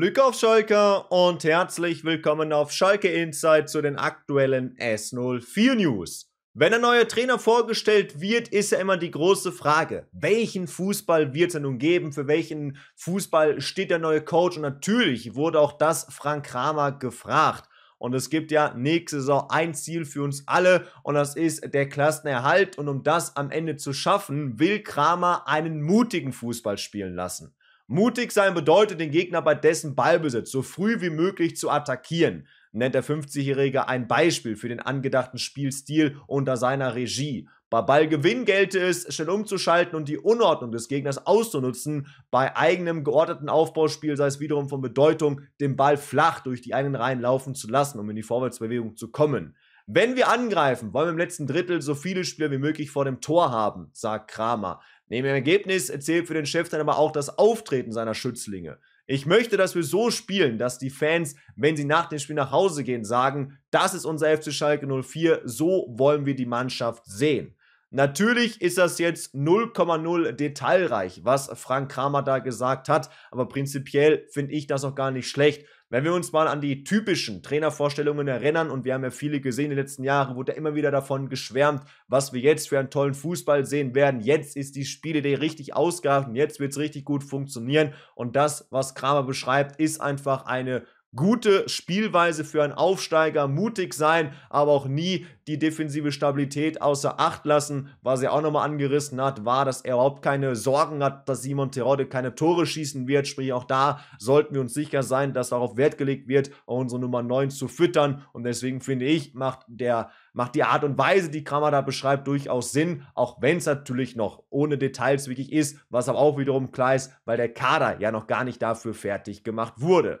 Glück auf Schalke und herzlich willkommen auf Schalke Insight zu den aktuellen S04 News. Wenn ein neuer Trainer vorgestellt wird, ist ja immer die große Frage, welchen Fußball wird er nun geben, für welchen Fußball steht der neue Coach und natürlich wurde auch das Frank Kramer gefragt. Und es gibt ja nächste Saison ein Ziel für uns alle und das ist der Klassenerhalt. Und um das am Ende zu schaffen, will Kramer einen mutigen Fußball spielen lassen. Mutig sein bedeutet, den Gegner bei dessen Ballbesitz so früh wie möglich zu attackieren, nennt der 50-Jährige ein Beispiel für den angedachten Spielstil unter seiner Regie. Bei Ballgewinn gelte es, schnell umzuschalten und die Unordnung des Gegners auszunutzen. Bei eigenem geordneten Aufbauspiel sei es wiederum von Bedeutung, den Ball flach durch die eigenen Reihen laufen zu lassen, um in die Vorwärtsbewegung zu kommen. Wenn wir angreifen, wollen wir im letzten Drittel so viele Spieler wie möglich vor dem Tor haben, sagt Kramer. Neben dem Ergebnis erzählt für den Chef dann aber auch das Auftreten seiner Schützlinge. Ich möchte, dass wir so spielen, dass die Fans, wenn sie nach dem Spiel nach Hause gehen, sagen, das ist unser FC Schalke 04, so wollen wir die Mannschaft sehen. Natürlich ist das jetzt 0,0 detailreich, was Frank Kramer da gesagt hat, aber prinzipiell finde ich das auch gar nicht schlecht, wenn wir uns mal an die typischen Trainervorstellungen erinnern, und wir haben ja viele gesehen in den letzten Jahren, wurde immer wieder davon geschwärmt, was wir jetzt für einen tollen Fußball sehen werden. Jetzt ist die Spielidee richtig ausgereift und jetzt wird es richtig gut funktionieren. Und das, was Kramer beschreibt, ist einfach eine gute Spielweise für einen Aufsteiger, mutig sein, aber auch nie die defensive Stabilität außer Acht lassen. Was er auch nochmal angerissen hat, war, dass er überhaupt keine Sorgen hat, dass Simon Terodde keine Tore schießen wird. Sprich, auch da sollten wir uns sicher sein, dass darauf Wert gelegt wird, unsere Nummer 9 zu füttern. Und deswegen finde ich, macht, der, macht die Art und Weise, die Kramer da beschreibt, durchaus Sinn, auch wenn es natürlich noch ohne Details wirklich ist, was aber auch wiederum klar ist, weil der Kader ja noch gar nicht dafür fertig gemacht wurde.